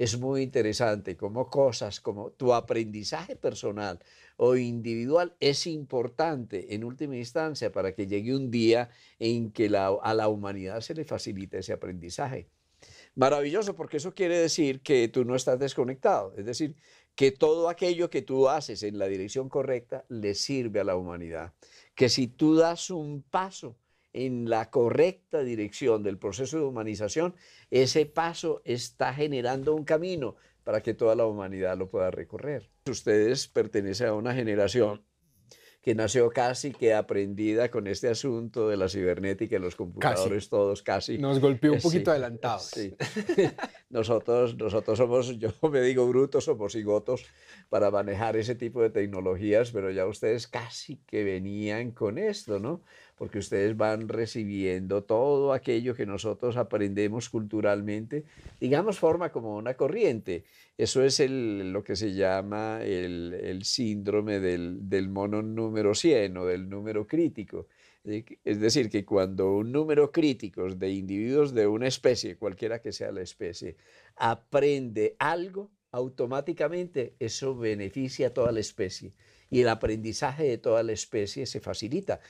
es muy interesante como cosas como tu aprendizaje personal o individual es importante en última instancia para que llegue un día en que a la humanidad se le facilite ese aprendizaje. Maravilloso, porque eso quiere decir que tú no estás desconectado, es decir, que todo aquello que tú haces en la dirección correcta le sirve a la humanidad, que si tú das un paso, en la correcta dirección del proceso de humanización, ese paso está generando un camino para que toda la humanidad lo pueda recorrer. Ustedes pertenecen a una generación que nació casi que aprendida con este asunto de la cibernética y los computadores, todos casi. Nos golpeó un poquito adelantados. Sí. nosotros, nosotros somos, yo me digo brutos o cigotos para manejar ese tipo de tecnologías, pero ya ustedes casi que venían con esto, ¿no? porque ustedes van recibiendo todo aquello que nosotros aprendemos culturalmente, digamos, forma como una corriente. Eso es lo que se llama el, síndrome del, del, mono número 100 o del número crítico. Eh, es decir, que cuando un número crítico de individuos de una especie, cualquiera que sea la especie, aprende algo, automáticamente eso beneficia a toda la especie y el aprendizaje de toda la especie se facilita.